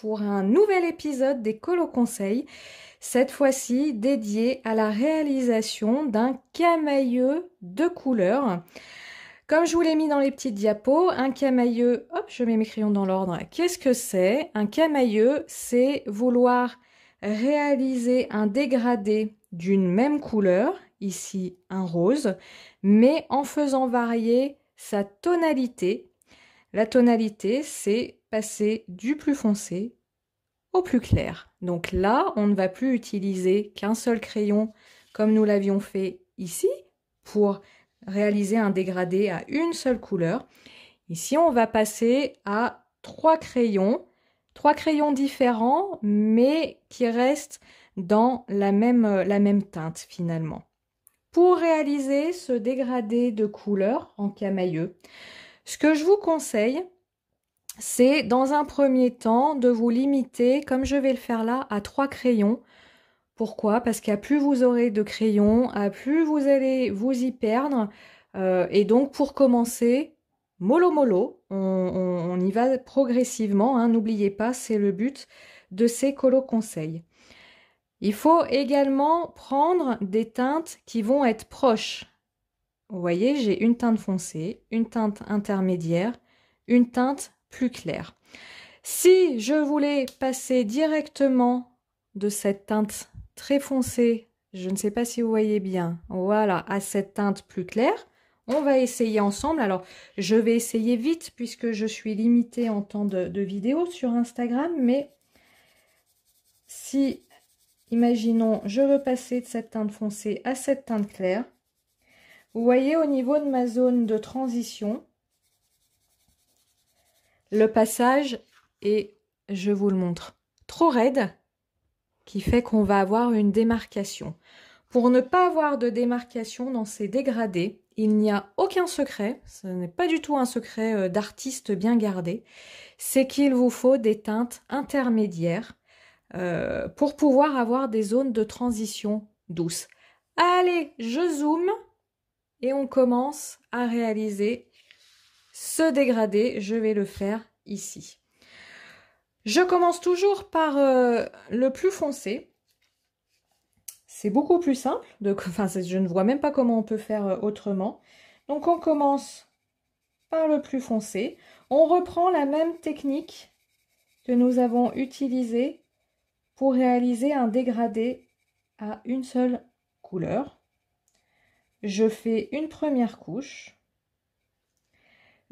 pour un nouvel épisode des Colo Conseils, cette fois-ci dédié à la réalisation d'un camailleux de couleurs. Comme je vous l'ai mis dans les petites diapos, un camailleux, hop, je mets mes crayons dans l'ordre. Qu'est-ce que c'est Un camailleux, c'est vouloir réaliser un dégradé d'une même couleur, ici un rose, mais en faisant varier sa tonalité. La tonalité, c'est passer du plus foncé au plus clair. Donc là, on ne va plus utiliser qu'un seul crayon comme nous l'avions fait ici pour réaliser un dégradé à une seule couleur. Ici, on va passer à trois crayons, trois crayons différents mais qui restent dans la même, la même teinte finalement. Pour réaliser ce dégradé de couleur en camailleux, ce que je vous conseille, c'est dans un premier temps de vous limiter, comme je vais le faire là, à trois crayons. Pourquoi Parce qu'à plus vous aurez de crayons, à plus vous allez vous y perdre. Euh, et donc pour commencer, mollo mollo, on, y va progressivement, hein. n'oubliez pas, c'est le but de ces colo conseils. Il faut également prendre des teintes qui vont être proches. Vous voyez, j'ai une teinte foncée, une teinte intermédiaire, une teinte plus clair. Si je voulais passer directement de cette teinte très foncée, je ne sais pas si vous voyez bien, voilà, à cette teinte plus claire, on va essayer ensemble. Alors, je vais essayer vite puisque je suis limitée en temps de, de vidéo sur Instagram, mais si, imaginons, je veux passer de cette teinte foncée à cette teinte claire, vous voyez au niveau de ma zone de transition, le passage est, je vous le montre. Trop raide, qui fait qu'on va avoir une démarcation. Pour ne pas avoir de démarcation dans ces dégradés, il n'y a aucun secret, ce n'est pas du tout un secret euh, d'artiste bien gardé, c'est qu'il vous faut des teintes intermédiaires euh, pour pouvoir avoir des zones de transition douces. Allez, je zoome et on commence à réaliser ce dégradé, je vais le faire ici. Je commence toujours par euh, le plus foncé. C'est beaucoup plus simple. enfin, je ne vois même pas comment on peut faire euh, autrement. Donc, on commence par le plus foncé. On reprend la même technique que nous avons utilisée pour réaliser un dégradé à une seule couleur. Je fais une première couche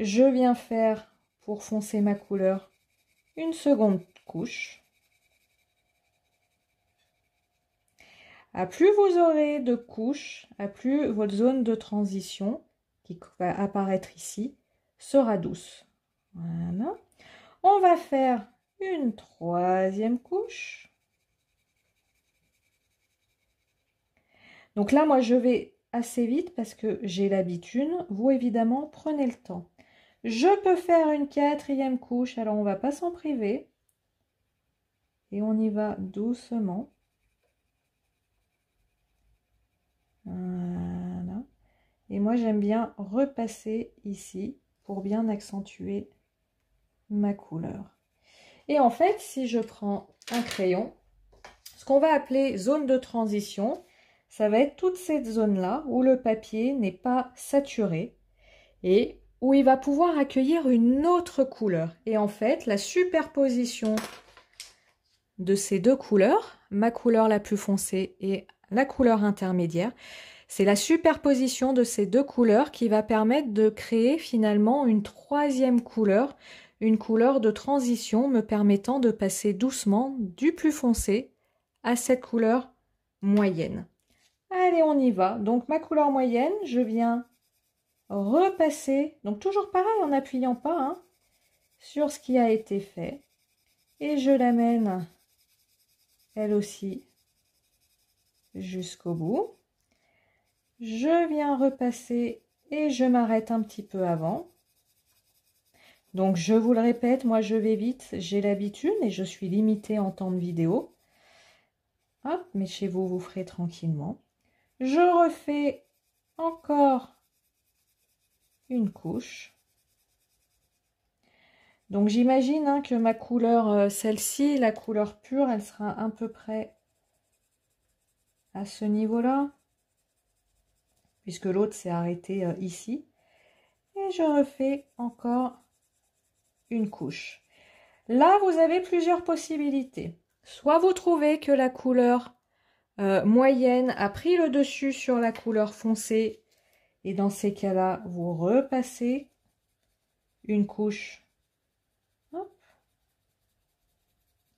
je viens faire pour foncer ma couleur une seconde couche. À plus vous aurez de couches, à plus votre zone de transition, qui va apparaître ici, sera douce. Voilà. On va faire une troisième couche. Donc là, moi, je vais assez vite parce que j'ai l'habitude. Vous, évidemment, prenez le temps. Je peux faire une quatrième couche, alors on va pas s'en priver. Et on y va doucement. Voilà. Et moi j'aime bien repasser ici pour bien accentuer ma couleur. Et en fait, si je prends un crayon, ce qu'on va appeler zone de transition, ça va être toute cette zone-là où le papier n'est pas saturé. Et où il va pouvoir accueillir une autre couleur. Et en fait, la superposition de ces deux couleurs, ma couleur la plus foncée et la couleur intermédiaire, c'est la superposition de ces deux couleurs qui va permettre de créer finalement une troisième couleur, une couleur de transition me permettant de passer doucement du plus foncé à cette couleur moyenne. Allez, on y va. Donc ma couleur moyenne, je viens repasser, donc toujours pareil en n'appuyant pas hein, sur ce qui a été fait. Et je l'amène, elle aussi, jusqu'au bout. Je viens repasser et je m'arrête un petit peu avant. Donc je vous le répète, moi je vais vite, j'ai l'habitude et je suis limitée en temps de vidéo. mais chez vous, vous ferez tranquillement. Je refais encore une couche. Donc j'imagine hein, que ma couleur, euh, celle-ci, la couleur pure, elle sera à peu près à ce niveau-là, puisque l'autre s'est arrêté euh, ici. Et je refais encore une couche. Là, vous avez plusieurs possibilités. Soit vous trouvez que la couleur euh, moyenne a pris le dessus sur la couleur foncée et dans ces cas-là, vous repassez une couche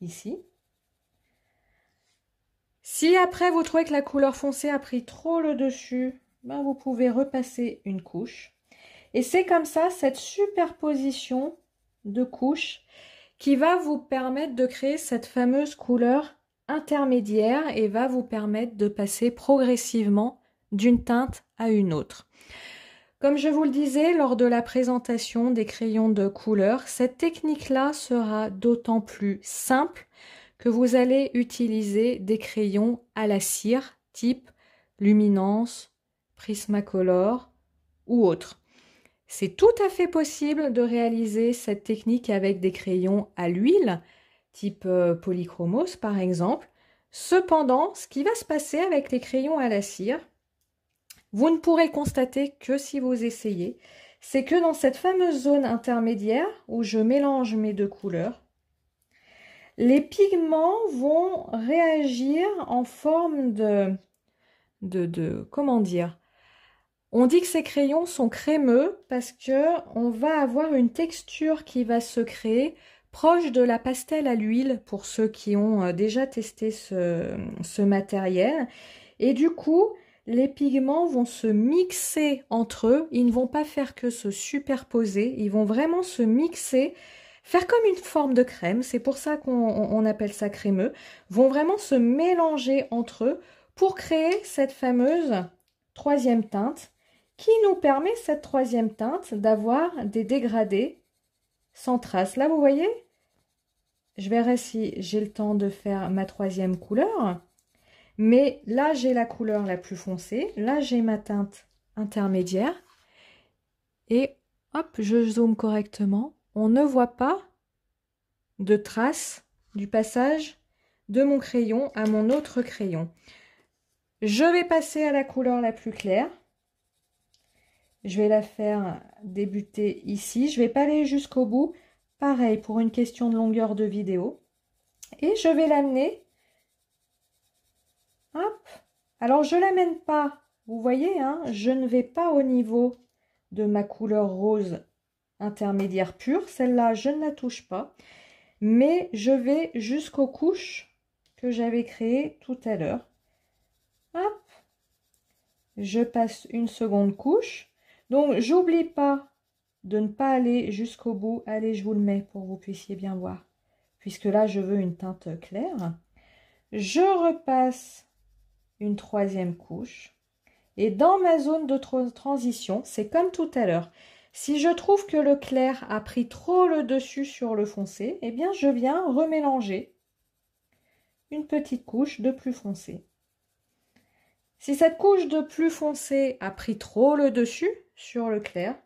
ici. Si après vous trouvez que la couleur foncée a pris trop le dessus, ben vous pouvez repasser une couche. Et c'est comme ça, cette superposition de couches qui va vous permettre de créer cette fameuse couleur intermédiaire et va vous permettre de passer progressivement d'une teinte à une autre. Comme je vous le disais lors de la présentation des crayons de couleur, cette technique-là sera d'autant plus simple que vous allez utiliser des crayons à la cire type luminance, prismacolor ou autre. C'est tout à fait possible de réaliser cette technique avec des crayons à l'huile type euh, polychromos par exemple. Cependant, ce qui va se passer avec les crayons à la cire, vous ne pourrez constater que si vous essayez. C'est que dans cette fameuse zone intermédiaire où je mélange mes deux couleurs, les pigments vont réagir en forme de, de, comment dire on dit que ces crayons sont crémeux parce que on va avoir une texture qui va se créer proche de la pastel à l'huile pour ceux qui ont euh, déjà testé ce matériel. Et du coup, les pigments vont se mixer entre eux, ils ne vont pas faire que se superposer, ils vont vraiment se mixer, faire comme une forme de crème, c'est pour ça qu'on appelle ça crémeux, vont vraiment se mélanger entre eux pour créer cette fameuse troisième teinte qui nous permet cette troisième teinte d'avoir des dégradés sans trace. Là, vous voyez, je verrai si j'ai le temps de faire ma troisième couleur. Mais là, j'ai la couleur la plus foncée. Là, j'ai ma teinte intermédiaire. Et hop, je zoome correctement. On ne voit pas de traces du passage de mon crayon à mon autre crayon. Je vais passer à la couleur la plus claire. Je vais la faire débuter ici. Je vais pas aller jusqu'au bout. Pareil pour une question de longueur de vidéo. Et je vais l'amener alors, je l'amène pas. Vous voyez, hein, je ne vais pas au niveau de ma couleur rose intermédiaire pure. Celle-là, je ne la touche pas. Mais je vais jusqu'aux couches que j'avais créées tout à l'heure. Hop. Je passe une seconde couche. Donc, j'oublie pas de ne pas aller jusqu'au bout. Allez, je vous le mets pour que vous puissiez bien voir. Puisque là, je veux une teinte claire. Je repasse une troisième couche. Et dans ma zone de transition, c'est comme tout à l'heure. Si je trouve que le clair a pris trop le dessus sur le foncé, eh bien je viens remélanger une petite couche de plus foncé. Si cette couche de plus foncé a pris trop le dessus sur le clair,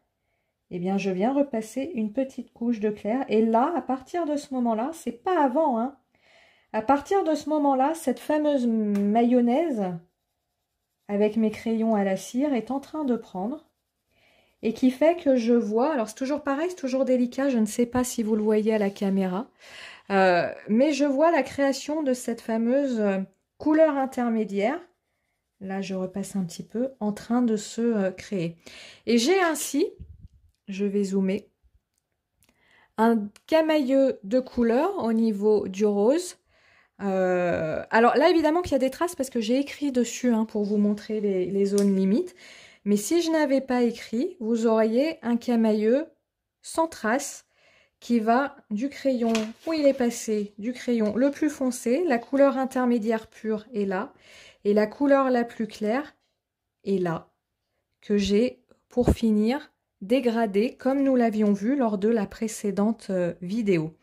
eh bien je viens repasser une petite couche de clair. Et là, à partir de ce moment-là, c'est pas avant, hein, à partir de ce moment-là, cette fameuse mayonnaise avec mes crayons à la cire est en train de prendre et qui fait que je vois, alors c'est toujours pareil, c'est toujours délicat, je ne sais pas si vous le voyez à la caméra, euh, mais je vois la création de cette fameuse couleur intermédiaire, là je repasse un petit peu, en train de se euh, créer. Et j'ai ainsi, je vais zoomer, un camailleux de couleur au niveau du rose, euh, alors là, évidemment qu'il y a des traces parce que j'ai écrit dessus hein, pour vous montrer les, les, zones limites. Mais si je n'avais pas écrit, vous auriez un camailleux sans traces qui va du crayon où il est passé, du crayon le plus foncé, la couleur intermédiaire pure est là, et la couleur la plus claire est là, que j'ai pour finir dégradé comme nous l'avions vu lors de la précédente euh, vidéo.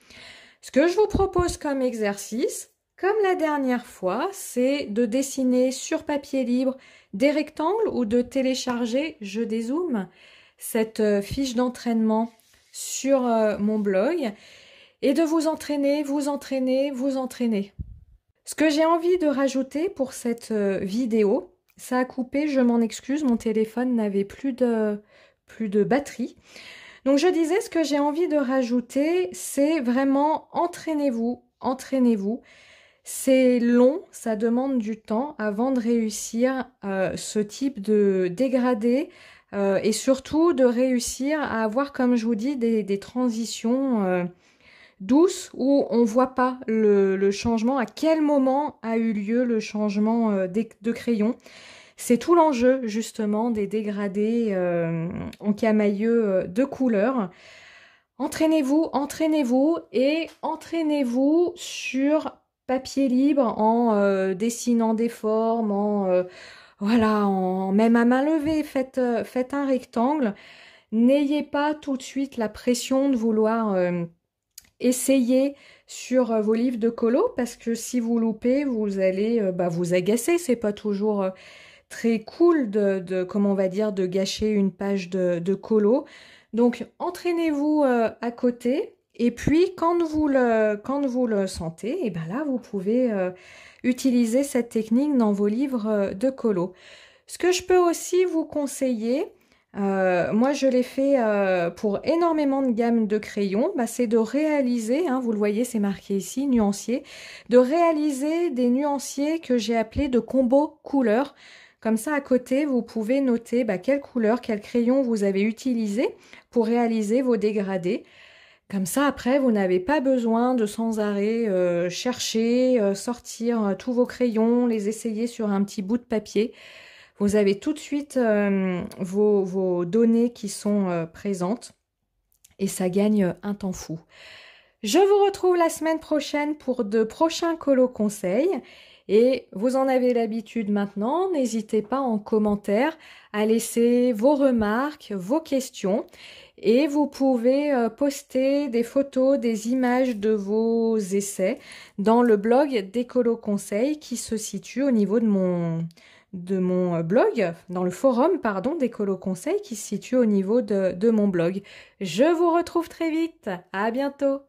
Ce que je vous propose comme exercice, comme la dernière fois, c'est de dessiner sur papier libre des rectangles ou de télécharger, je dézoome, cette euh, fiche d'entraînement sur euh, mon blog et de vous entraîner, vous entraîner, vous entraîner. Ce que j'ai envie de rajouter pour cette euh, vidéo, ça a coupé, je m'en excuse, mon téléphone n'avait plus de, plus de batterie. Donc je disais, ce que j'ai envie de rajouter, c'est vraiment entraînez-vous, entraînez-vous. C'est long, ça demande du temps avant de réussir euh, ce type de dégradé euh, et surtout de réussir à avoir, comme je vous dis, des, transitions euh, douces où on ne voit pas le, changement, à quel moment a eu lieu le changement de, de, crayon. C'est tout l'enjeu justement des dégradés en camailleux de couleurs. Entraînez-vous, entraînez-vous et entraînez-vous sur papier libre en euh, dessinant des formes, en euh, voilà, en, même à main levée, faites, euh, faites un rectangle. N'ayez pas tout de suite la pression de vouloir essayer sur vos livres de colo parce que si vous loupez, vous allez bah, vous agacer. C'est pas toujours très cool de, comment on va dire, de gâcher une page de colo. Donc entraînez-vous à côté, et puis, quand vous le, quand vous le sentez, et eh ben là, vous pouvez euh, utiliser cette technique dans vos livres euh, de colo. Ce que je peux aussi vous conseiller, euh, moi je l'ai fait pour énormément de gammes de crayons, bah, c'est de réaliser, hein, vous le voyez c'est marqué ici, nuancier, de réaliser des nuanciers que j'ai appelés de combo couleurs. Comme ça, à côté, vous pouvez noter bah, quelle couleur, quel crayon vous avez utilisé pour réaliser vos dégradés. Comme ça, après, vous n'avez pas besoin de sans arrêt euh, chercher, euh, sortir euh, tous vos crayons, les essayer sur un petit bout de papier. Vous avez tout de suite vos, données qui sont présentes et ça gagne un temps fou. Je vous retrouve la semaine prochaine pour de prochains colo conseils. Et vous en avez l'habitude maintenant, n'hésitez pas en commentaire à laisser vos remarques, vos questions et vous pouvez euh, poster des photos, des images de vos essais dans le blog Décolo Conseil qui se situe au niveau de mon de mon euh, blog, dans le forum pardon Décolo Conseil qui se situe au niveau de, de mon blog. Je vous retrouve très vite, à bientôt